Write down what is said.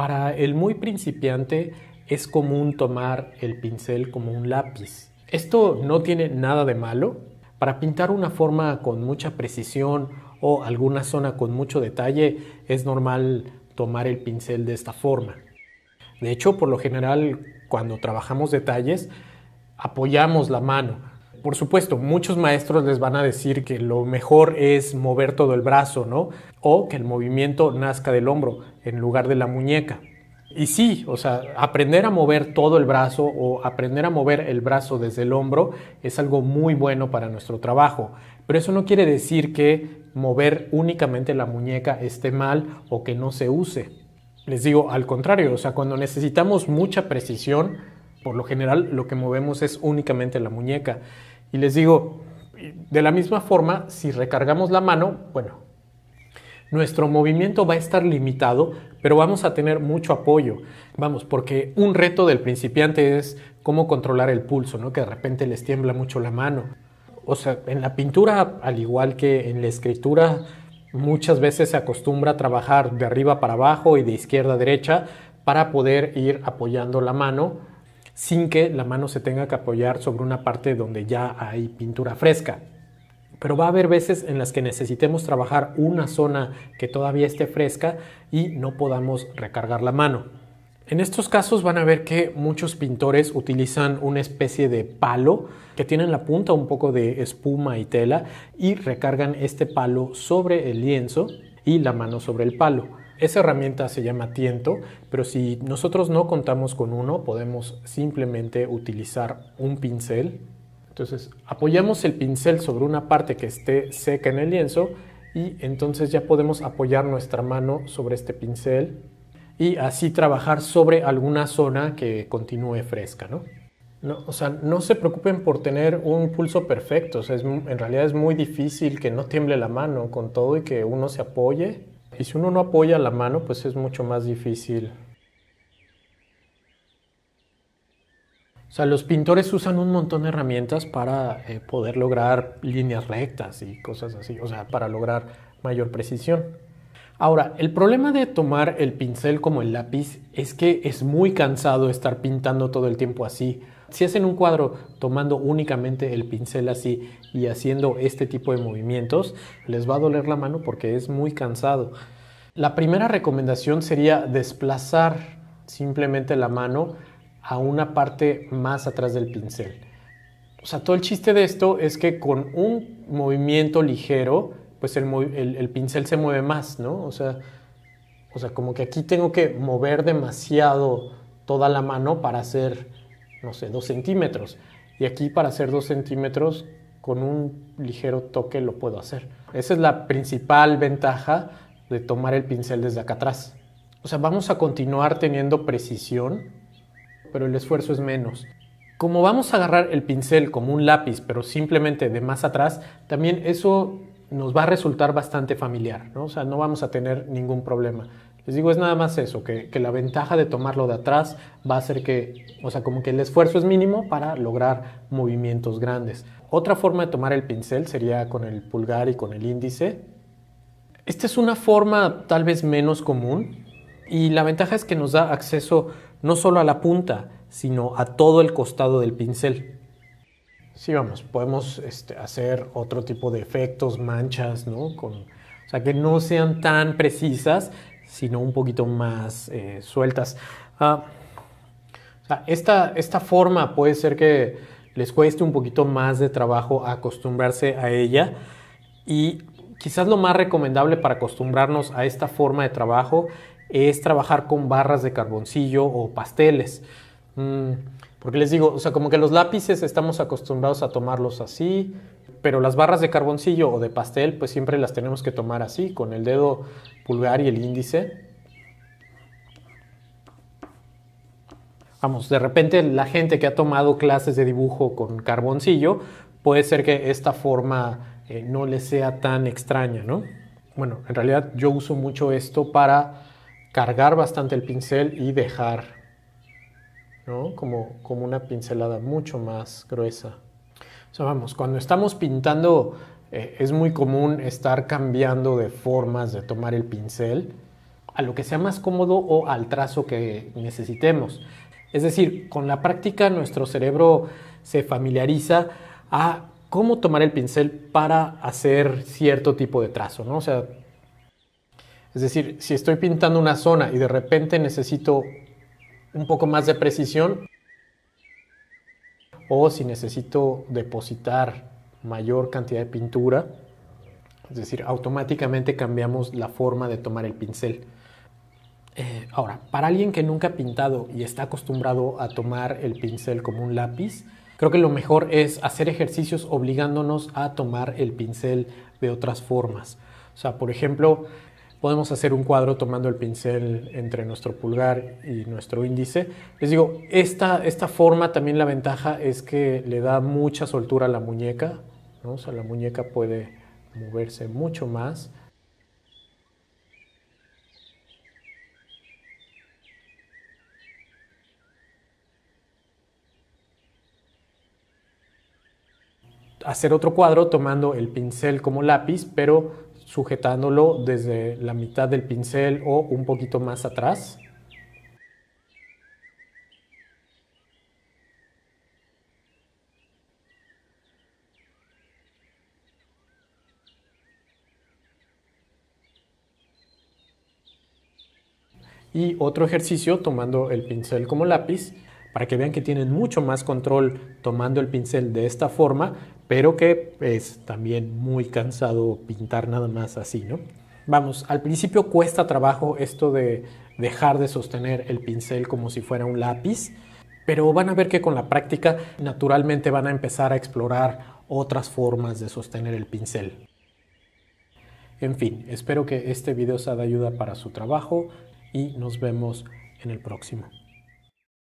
Para el muy principiante es común tomar el pincel como un lápiz. Esto no tiene nada de malo. Para pintar una forma con mucha precisión o alguna zona con mucho detalle es normal tomar el pincel de esta forma. De hecho, por lo general, cuando trabajamos detalles, apoyamos la mano por supuesto, muchos maestros les van a decir que lo mejor es mover todo el brazo, ¿no? O que el movimiento nazca del hombro en lugar de la muñeca. Y sí, o sea, aprender a mover todo el brazo o aprender a mover el brazo desde el hombro es algo muy bueno para nuestro trabajo. Pero eso no quiere decir que mover únicamente la muñeca esté mal o que no se use. Les digo, al contrario, o sea, cuando necesitamos mucha precisión, por lo general lo que movemos es únicamente la muñeca. Y les digo, de la misma forma, si recargamos la mano, bueno, nuestro movimiento va a estar limitado, pero vamos a tener mucho apoyo. Vamos, porque un reto del principiante es cómo controlar el pulso, ¿no? Que de repente les tiembla mucho la mano. O sea, en la pintura, al igual que en la escritura, muchas veces se acostumbra a trabajar de arriba para abajo y de izquierda a derecha para poder ir apoyando la mano sin que la mano se tenga que apoyar sobre una parte donde ya hay pintura fresca. Pero va a haber veces en las que necesitemos trabajar una zona que todavía esté fresca y no podamos recargar la mano. En estos casos van a ver que muchos pintores utilizan una especie de palo que tienen la punta un poco de espuma y tela y recargan este palo sobre el lienzo y la mano sobre el palo. Esa herramienta se llama tiento, pero si nosotros no contamos con uno, podemos simplemente utilizar un pincel. Entonces apoyamos el pincel sobre una parte que esté seca en el lienzo y entonces ya podemos apoyar nuestra mano sobre este pincel y así trabajar sobre alguna zona que continúe fresca, ¿no? o sea, no se preocupen por tener un pulso perfecto. en realidad es muy difícil que no tiemble la mano con todo y que uno se apoye. Y si uno no apoya la mano, pues es mucho más difícil. O sea, los pintores usan un montón de herramientas para eh, poder lograr líneas rectas y cosas así, o sea, para lograr mayor precisión. Ahora, el problema de tomar el pincel como el lápiz es que es muy cansado estar pintando todo el tiempo así si hacen un cuadro tomando únicamente el pincel así y haciendo este tipo de movimientos, les va a doler la mano porque es muy cansado. La primera recomendación sería desplazar simplemente la mano a una parte más atrás del pincel. O sea, todo el chiste de esto es que con un movimiento ligero, pues el, pincel se mueve más, ¿no? O sea, o sea, como que aquí tengo que mover demasiado toda la mano para hacer no sé, dos centímetros. Y aquí para hacer dos centímetros, con un ligero toque lo puedo hacer. Esa es la principal ventaja de tomar el pincel desde acá atrás. O sea, vamos a continuar teniendo precisión, pero el esfuerzo es menos. Como vamos a agarrar el pincel como un lápiz, pero simplemente de más atrás, también eso nos va a resultar bastante familiar, ¿no? O sea, no vamos a tener ningún problema. Les digo, es nada más eso, que, que, la ventaja de tomarlo de atrás va a ser que, o sea, como que el esfuerzo es mínimo para lograr movimientos grandes. Otra forma de tomar el pincel sería con el pulgar y con el índice. Esta es una forma tal vez menos común y la ventaja es que nos da acceso no solo a la punta, sino a todo el costado del pincel. sí vamos podemos este, hacer otro tipo de efectos, manchas, ¿no? Con, o sea, que no sean tan precisas sino un poquito más eh, sueltas. Ah, o sea, esta, esta forma puede ser que les cueste un poquito más de trabajo acostumbrarse a ella y quizás lo más recomendable para acostumbrarnos a esta forma de trabajo es trabajar con barras de carboncillo o pasteles. Mm, porque les digo, o sea, como que los lápices estamos acostumbrados a tomarlos así, pero las barras de carboncillo o de pastel pues siempre las tenemos que tomar así, con el dedo pulgar y el índice. Vamos, de repente la gente que ha tomado clases de dibujo con carboncillo, puede ser que esta forma eh, no le sea tan extraña, ¿no? Bueno, en realidad yo uso mucho esto para cargar bastante el pincel y dejar, ¿no? como una pincelada mucho más gruesa cuando estamos pintando eh, es muy común estar cambiando de formas de tomar el pincel a lo que sea más cómodo o al trazo que necesitemos. Es decir, con la práctica nuestro cerebro se familiariza a cómo tomar el pincel para hacer cierto tipo de trazo, O sea, es decir, si estoy pintando una zona y de repente necesito un poco más de precisión, o si necesito depositar mayor cantidad de pintura, es decir, automáticamente cambiamos la forma de tomar el pincel. Eh, ahora, para alguien que nunca ha pintado y está acostumbrado a tomar el pincel como un lápiz, creo que lo mejor es hacer ejercicios obligándonos a tomar el pincel de otras formas. O sea, por ejemplo, podemos hacer un cuadro tomando el pincel entre nuestro pulgar y nuestro índice. Les digo, esta, esta forma también la ventaja es que le da mucha soltura a la muñeca, ¿no? o la muñeca puede moverse mucho más. hacer otro cuadro tomando el pincel como lápiz, pero sujetándolo desde la mitad del pincel o un poquito más atrás. Y otro ejercicio tomando el pincel como lápiz, para que vean que tienen mucho más control tomando el pincel de esta forma, pero que es también muy cansado pintar nada más así, ¿no? Vamos, al principio cuesta trabajo esto de dejar de sostener el pincel como si fuera un lápiz, pero van a ver que con la práctica naturalmente van a empezar a explorar otras formas de sostener el pincel. En fin, espero que este video sea de ayuda para su trabajo y nos vemos en el próximo.